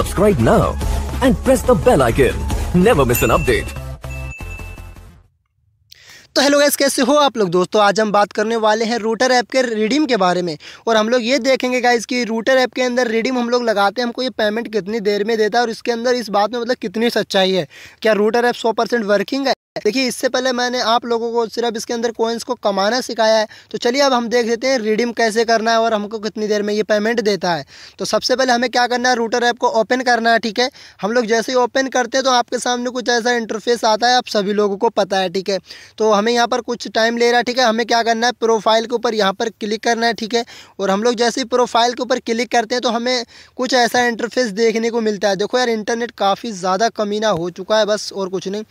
Subscribe now and press the bell icon. Never miss an update. तो hello guys कैसे हो आप लोग दोस्तों आज हम बात करने वाले हैं रूटर ऐप के रिडीम के बारे में और हम लोग ये देखेंगे गाइज कि रूटर ऐप के अंदर रिडीम हम लोग लगाते हैं हमको ये पेमेंट कितनी देर में देता है और इसके अंदर इस बात में मतलब कितनी सच्चाई है क्या रूटर ऐप सौ परसेंट वर्किंग है देखिए इससे पहले मैंने आप लोगों को सिर्फ इसके अंदर कोइंस को कमाना सिखाया है तो चलिए अब हम देख लेते हैं रिडीम कैसे करना है और हमको कितनी देर में ये पेमेंट देता है तो सबसे पहले हमें क्या करना है रूटर ऐप को ओपन करना है ठीक है हम लोग जैसे ही ओपन करते हैं तो आपके सामने कुछ ऐसा इंटरफेस आता है आप सभी लोगों को पता है ठीक है तो हमें यहाँ पर कुछ टाइम ले रहा है ठीक है हमें क्या करना है प्रोफाइल के ऊपर यहाँ पर क्लिक करना है ठीक है और हम लोग जैसे ही प्रोफाइल के ऊपर क्लिक करते हैं तो हमें कुछ ऐसा इंटरफेस देखने को मिलता है देखो यार इंटरनेट काफ़ी ज़्यादा कमीना हो चुका है बस और कुछ नहीं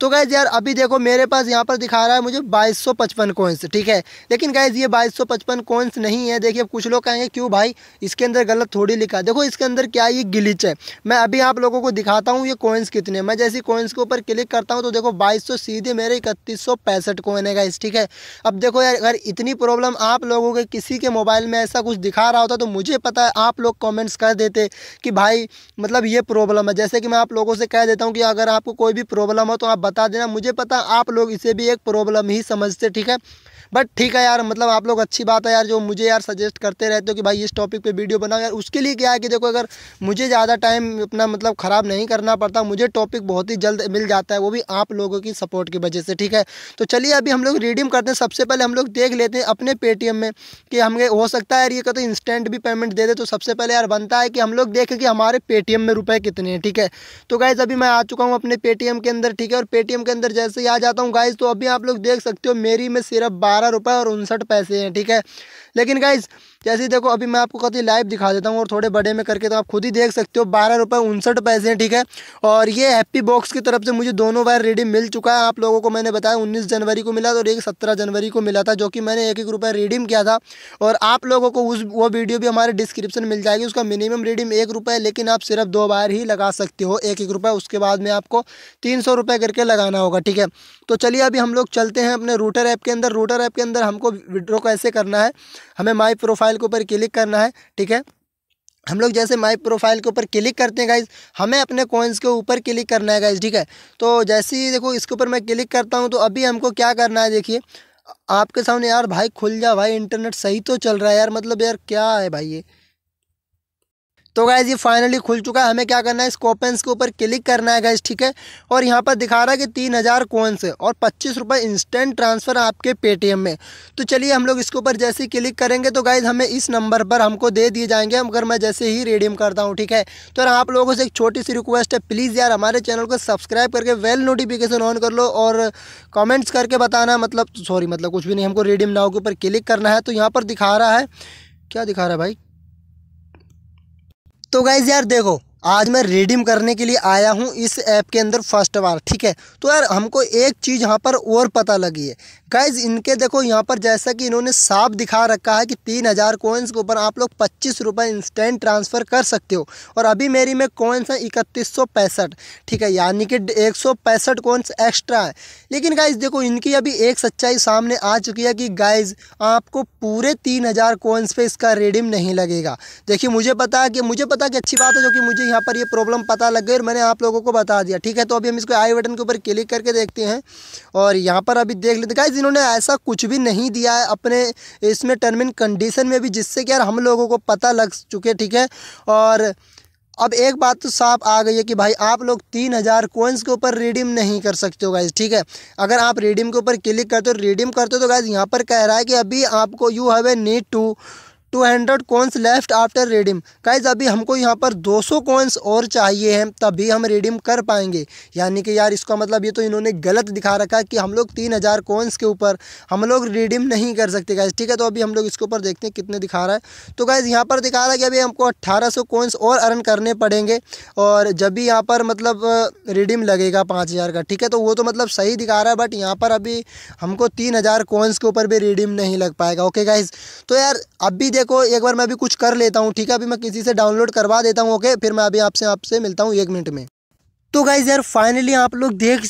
तो गैज़ यार पर अभी देखो मेरे पास यहाँ पर दिखा रहा है मुझे बाईस सौ पचपन कोइंस ठीक है लेकिन गाइज ये बाईस सौ पचपन कोइंस नहीं है देखिए कुछ लोग कहेंगे क्यों भाई इसके अंदर गलत थोड़ी लिखा देखो इसके अंदर क्या ये गिलिच है मैं अभी आप लोगों को दिखाता हूँ ये कोइंस कितने मैं जैसे कोइंस के ऊपर क्लिक करता हूँ तो देखो बाईस सीधे मेरे इकतीस सौ पैंसठ कोइन है गाइज ठीक है अब देखो यार अगर इतनी प्रॉब्लम आप लोगों के किसी के मोबाइल में ऐसा कुछ दिखा रहा होता तो मुझे पता है आप लोग कॉमेंट्स कर देते कि भाई मतलब ये प्रॉब्लम है जैसे कि मैं आप लोगों से कह देता हूँ कि अगर आपको कोई भी प्रॉब्लम हो तो आप बता देना मुझे पता आप लोग इसे भी एक प्रॉब्लम ही समझते ठीक है बट ठीक है यार मतलब आप लोग अच्छी बात है यार जो मुझे यार सजेस्ट करते रहते हो कि भाई इस टॉपिक पर वीडियो बनाओ यार उसके लिए क्या है कि देखो अगर मुझे ज़्यादा टाइम अपना मतलब ख़राब नहीं करना पड़ता मुझे टॉपिक बहुत ही जल्द मिल जाता है वो भी आप लोगों की सपोर्ट की वजह से ठीक है तो चलिए अभी हम लोग रिडीम करते हैं सबसे पहले हम लोग देख लेते हैं अपने पेटीएम में कि हमें हो सकता है यार ये कहते तो इंस्टेंट भी पेमेंट दे दे तो सबसे पहले यार बनता है कि हम लोग देखें कि हमारे पेटीएम में रुपए कितने हैं ठीक है तो गाइज़ अभी मैं आ चुका हूँ अपने पेटीएम के अंदर ठीक है और पेटीएम के अंदर जैसे ही आ जाता हूँ गाइज़ तो अभी आप लोग देख सकते हो मेरी में सिर्फ अठारह रुपये और उनसठ पैसे हैं ठीक है लेकिन गाइज़ जैसे ही देखो अभी मैं आपको कभी लाइव दिखा देता हूँ और थोड़े बड़े में करके तो आप खुद ही देख सकते हो बारह रुपये उनसठ पैसे हैं ठीक है और ये हैप्पी बॉक्स की तरफ से मुझे दोनों बार रेडी मिल चुका है आप लोगों को मैंने बताया उन्नीस जनवरी को मिला था और एक सत्रह जनवरी को मिला था जो कि मैंने एक एक रुपये रिडीम किया था और आप लोगों को उस वो वीडियो भी हमारे डिस्क्रिप्शन मिल जाएगी उसका मिनिमम रिडीम एक रुपये लेकिन आप सिर्फ दो बार ही लगा सकते हो एक एक रुपये उसके बाद में आपको तीन सौ रुपये करके लगाना होगा ठीक है तो चलिए अभी हम लोग चलते हैं अपने रूटर ऐप के अंदर रूटर ऐप के अंदर हमको विड्रॉ कैसे करना है हमें माई प्रोफाइल प्रोफाइल के ऊपर क्लिक करना है ठीक है हम लोग जैसे माय प्रोफाइल के ऊपर क्लिक करते हैं गाइज हमें अपने कॉइन्स के ऊपर क्लिक करना है गाइज ठीक है तो जैसे ही देखो इसके ऊपर मैं क्लिक करता हूँ तो अभी हमको क्या करना है देखिए आपके सामने यार भाई खुल जा भाई इंटरनेट सही तो चल रहा है यार मतलब यार क्या है भाई ये तो गैज़ ये फाइनली खुल चुका है हमें क्या करना है स्कोपेंस के ऊपर क्लिक करना है गैज़ ठीक है और यहाँ पर दिखा रहा है कि तीन हज़ार कौन से और पच्चीस रुपये इंस्टेंट ट्रांसफ़र आपके पेटीएम में तो चलिए हम लोग इसके ऊपर जैसे ही क्लिक करेंगे तो गैज़ हमें इस नंबर पर हमको दे दिए जाएंगे अगर मैं जैसे ही रिडीम करता हूँ ठीक है तो यार आप लोगों से एक छोटी सी रिक्वेस्ट है प्लीज़ यार हमारे चैनल को सब्सक्राइब करके वेल नोटिफिकेशन ऑन कर लो और कॉमेंट्स करके बताना मतलब सॉरी मतलब कुछ भी नहीं हमको रिडीम नाव के ऊपर क्लिक करना है तो यहाँ पर दिखा रहा है क्या दिखा रहा है भाई तो गाइज यार देखो आज मैं रिडीम करने के लिए आया हूँ इस ऐप के अंदर फर्स्ट बार ठीक है तो यार हमको एक चीज़ यहाँ पर और पता लगी है गाइज इनके देखो यहाँ पर जैसा कि इन्होंने साफ दिखा रखा है कि तीन हज़ार कोइंस के ऊपर आप लोग पच्चीस रुपये इंस्टेंट ट्रांसफ़र कर सकते हो और अभी मेरी में कोइंस हैं इकतीस सौ पैंसठ ठीक है यानी कि एक सौ पैंसठ कोइंस एक्स्ट्रा है लेकिन गाइज देखो इनकी अभी एक सच्चाई सामने आ चुकी है कि गाइज आपको पूरे तीन हज़ार कोइंस पर इसका रिडीम नहीं लगेगा देखिए मुझे पता है कि मुझे पता कि अच्छी बात है जो कि मुझे यहाँ पर ये प्रॉब्लम पता लग गई और मैंने आप लोगों को बता दिया ठीक है तो अभी हम इसको आई बटन के ऊपर क्लिक करके देखते हैं और यहाँ पर अभी देख लेते गाइज इन्होंने ऐसा कुछ भी नहीं दिया है अपने इसमें टर्म एंड कंडीशन में भी जिससे कि यार हम लोगों को पता लग चुके ठीक है और अब एक बात तो साफ आ गई है कि भाई आप लोग तीन हज़ार कोइंस के ऊपर रिडीम नहीं कर सकते हो गाइज ठीक है अगर आप रिडीम के ऊपर क्लिक करते हो रिडीम करते हो तो गाइज यहाँ पर कह रहा है कि अभी आपको you have a need to two hundred coins left after redeem guys अभी हमको यहाँ पर दो सौ कोइंस और चाहिए हैं तभी हम रिडीम कर पाएंगे यानी कि यार इसका मतलब ये तो इन्होंने गलत दिखा रखा है कि हम लोग तीन हज़ार कोइंस के ऊपर हम लोग रिडीम नहीं कर सकते गाइज ठीक है तो अभी हम लोग इसके ऊपर देखते हैं कितने दिखा रहा है तो गाइज यहाँ पर दिखा रहा है कि अभी हमको अट्ठारह सौ कोइंस और अर्न करने पड़ेंगे और जब भी यहाँ पर मतलब रिडीम लगेगा पाँच हज़ार का ठीक है तो वो तो मतलब सही दिखा रहा है बट यहाँ पर अभी हमको तीन हज़ार कोइंस के ऊपर भी रिडीम नहीं लग पाएगा ओके गाइज तो यार अभी देखो एक बार मैं अभी कुछ कर लेता हूँ ठीक है अभी मैं किसी से डाउनलोड करवा देता हूँ ओके फिर मैं अभी आपसे आपसे मिलता हूँ एक मिनट में तो गाइज यार फाइनली आप लोग देख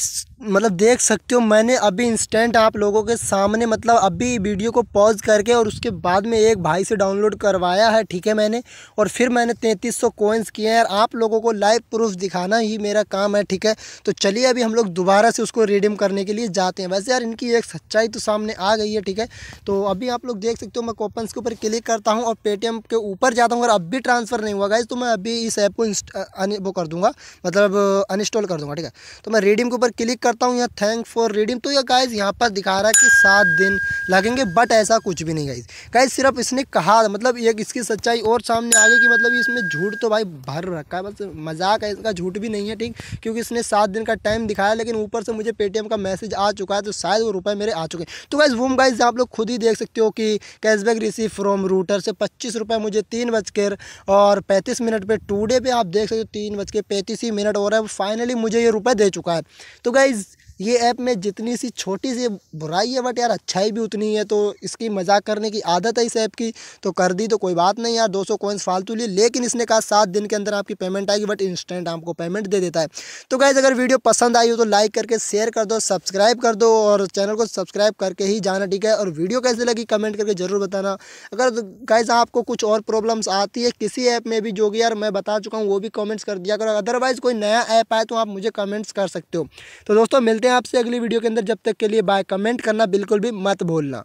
मतलब देख सकते हो मैंने अभी इंस्टेंट आप लोगों के सामने मतलब अभी वीडियो को पॉज करके और उसके बाद में एक भाई से डाउनलोड करवाया है ठीक है मैंने और फिर मैंने तैंतीस सौ कोइंस किए हैं और आप लोगों को लाइव प्रूफ दिखाना ही मेरा काम है ठीक है तो चलिए अभी हम लोग दोबारा से उसको रिडीम करने के लिए जाते हैं वैसे यार इनकी एक सच्चाई तो सामने आ गई है ठीक है तो अभी आप लोग देख सकते हो मैं कोपन्स के ऊपर क्लिक करता हूँ और पेटीएम के ऊपर जाता हूँ और अब भी ट्रांसफ़र नहीं हुआ गाइज तो मैं अभी इस ऐप को वो कर दूँगा मतलब अनइंस्टॉल कर दूँगा ठीक है तो मैं रिडीम के ऊपर क्लिक करता हूँ यहाँ थैंक फॉर रीडिंग तो ये गाइज यहाँ पर दिखा रहा है कि सात दिन लगेंगे बट ऐसा कुछ भी नहीं गाइज गाइज सिर्फ इसने कहा मतलब एक इसकी सच्चाई और सामने आ गई कि मतलब इसमें झूठ तो भाई भर रखा है बस मजाक है इसका झूठ भी नहीं है ठीक क्योंकि इसने सात दिन का टाइम दिखाया लेकिन ऊपर से मुझे पेटीएम का मैसेज आ चुका है तो शायद वो रुपये मेरे आ चुके हैं तो गाइज वूम गाइज आप लोग खुद ही देख सकते हो कि कैशबैक रिसीव फ्रॉम रूटर से पच्चीस मुझे तीन बजकर और पैंतीस मिनट पर टूडे पर आप देख सकते हो तीन बज के पैंतीस ही मिनट हो रहा है फाइनली मुझे ये रुपये दे चुका है तो गाइज ये ऐप में जितनी सी छोटी सी बुराई है बट यार अच्छाई भी उतनी है तो इसकी मजाक करने की आदत है इस ऐप की तो कर दी तो कोई बात नहीं यार 200 कोइंस फालतू लिए लेकिन इसने कहा सात दिन के अंदर आपकी पेमेंट आएगी बट इंस्टेंट आपको पेमेंट दे देता है तो गाइज़ अगर वीडियो पसंद आई हो तो लाइक करके शेयर कर दो सब्सक्राइब कर दो और चैनल को सब्सक्राइब करके ही जाना ठीक है और वीडियो कैसे लगी कमेंट करके ज़रूर बताना अगर गाइज़ आपको कुछ और प्रॉब्लम्स आती है किसी ऐप में भी जो कि यार मैं बता चुका हूँ वो भी कमेंट्स कर दिया करो अदरवाइज़ कोई नया ऐप आए तो आप मुझे कमेंट्स कर सकते हो तो दोस्तों मिलते मिलते हैं आपसे अगली वीडियो के अंदर जब तक के लिए बाय कमेंट करना बिल्कुल भी मत भूलना